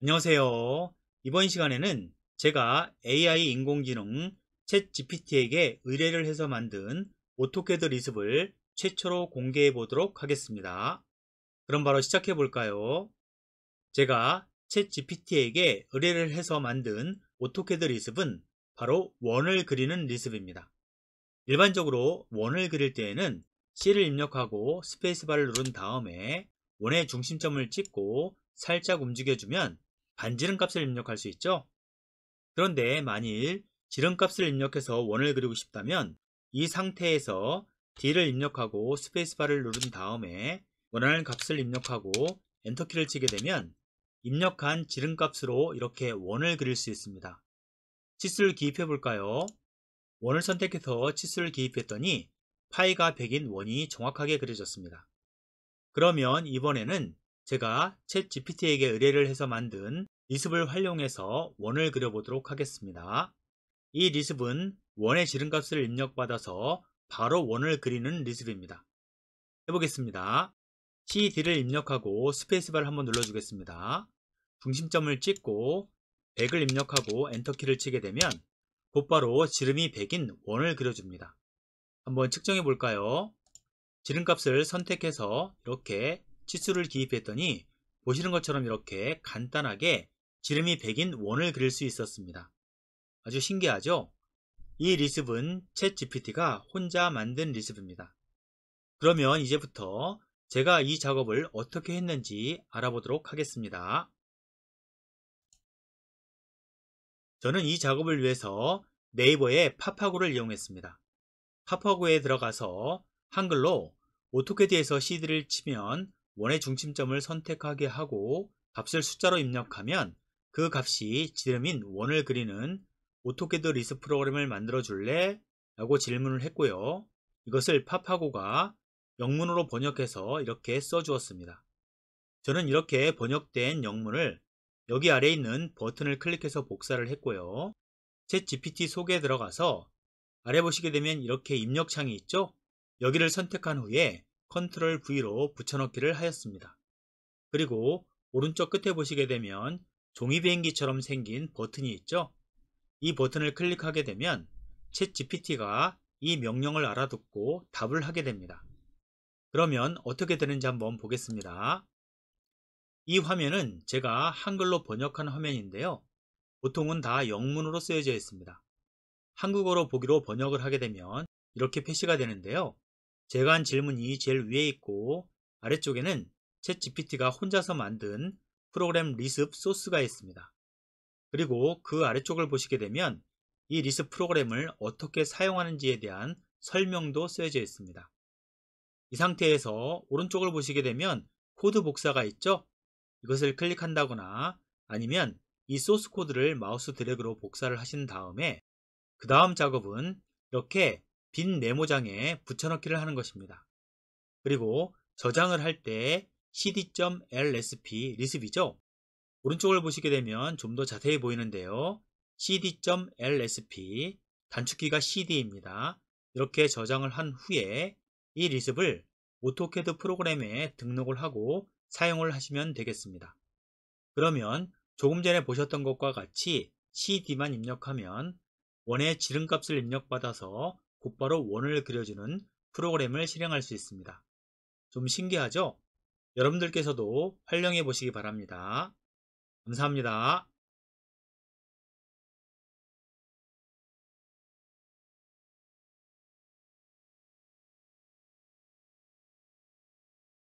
안녕하세요. 이번 시간에는 제가 AI 인공지능 챗 GPT에게 의뢰를 해서 만든 오토캐드 리습을 최초로 공개해 보도록 하겠습니다. 그럼 바로 시작해 볼까요? 제가 챗 GPT에게 의뢰를 해서 만든 오토캐드 리습은 바로 원을 그리는 리습입니다. 일반적으로 원을 그릴 때에는 C를 입력하고 스페이스바를 누른 다음에 원의 중심점을 찍고 살짝 움직여주면 반지름값을 입력할 수 있죠. 그런데 만일 지름값을 입력해서 원을 그리고 싶다면 이 상태에서 D를 입력하고 스페이스바를 누른 다음에 원하는 값을 입력하고 엔터키를 치게 되면 입력한 지름값으로 이렇게 원을 그릴 수 있습니다. 치수를 기입해 볼까요? 원을 선택해서 치수를 기입했더니 파이가 100인 원이 정확하게 그려졌습니다. 그러면 이번에는 제가 챗 GPT에게 의뢰를 해서 만든 리습을 활용해서 원을 그려보도록 하겠습니다. 이 리습은 원의 지름값을 입력받아서 바로 원을 그리는 리습입니다. 해보겠습니다. CD를 입력하고 스페이스바를 한번 눌러주겠습니다. 중심점을 찍고 100을 입력하고 엔터키를 치게 되면 곧바로 지름이 100인 원을 그려줍니다. 한번 측정해 볼까요? 지름값을 선택해서 이렇게 치수를 기입했더니 보시는 것처럼 이렇게 간단하게 지름이 100인 원을 그릴 수 있었습니다. 아주 신기하죠? 이 리습은 챗 GPT가 혼자 만든 리습입니다. 그러면 이제부터 제가 이 작업을 어떻게 했는지 알아보도록 하겠습니다. 저는 이 작업을 위해서 네이버의 파파고를 이용했습니다. 파파고에 들어가서 한글로 오토캐드에서 CD를 치면 원의 중심점을 선택하게 하고 값을 숫자로 입력하면 그 값이 지름인 원을 그리는 오토캐드 리스 프로그램을 만들어 줄래? 라고 질문을 했고요. 이것을 파파고가 영문으로 번역해서 이렇게 써주었습니다. 저는 이렇게 번역된 영문을 여기 아래 있는 버튼을 클릭해서 복사를 했고요. 챗 GPT 속에 들어가서 아래 보시게 되면 이렇게 입력창이 있죠? 여기를 선택한 후에 컨트롤 V로 붙여넣기를 하였습니다. 그리고 오른쪽 끝에 보시게 되면 종이 비행기처럼 생긴 버튼이 있죠? 이 버튼을 클릭하게 되면 챗 GPT가 이 명령을 알아듣고 답을 하게 됩니다. 그러면 어떻게 되는지 한번 보겠습니다. 이 화면은 제가 한글로 번역한 화면인데요. 보통은 다 영문으로 쓰여져 있습니다. 한국어로 보기로 번역을 하게 되면 이렇게 표시가 되는데요. 제가 한 질문이 제일 위에 있고 아래쪽에는 챗 GPT가 혼자서 만든 프로그램 리습 소스가 있습니다. 그리고 그 아래쪽을 보시게 되면 이 리습 프로그램을 어떻게 사용하는지에 대한 설명도 쓰여져 있습니다. 이 상태에서 오른쪽을 보시게 되면 코드 복사가 있죠? 이것을 클릭한다거나 아니면 이 소스 코드를 마우스 드래그로 복사를 하신 다음에 그 다음 작업은 이렇게 빈 메모장에 붙여넣기를 하는 것입니다. 그리고 저장을 할 때 cd.lsp 리습이죠. 오른쪽을 보시게 되면 좀 더 자세히 보이는데요. cd.lsp 단축키가 cd입니다. 이렇게 저장을 한 후에 이 리습을 오토캐드 프로그램에 등록을 하고 사용을 하시면 되겠습니다. 그러면 조금 전에 보셨던 것과 같이 cd만 입력하면 원의 지름값을 입력받아서 곧바로 원을 그려주는 프로그램을 실행할 수 있습니다. 좀 신기하죠? 여러분들께서도 활용해 보시기 바랍니다. 감사합니다.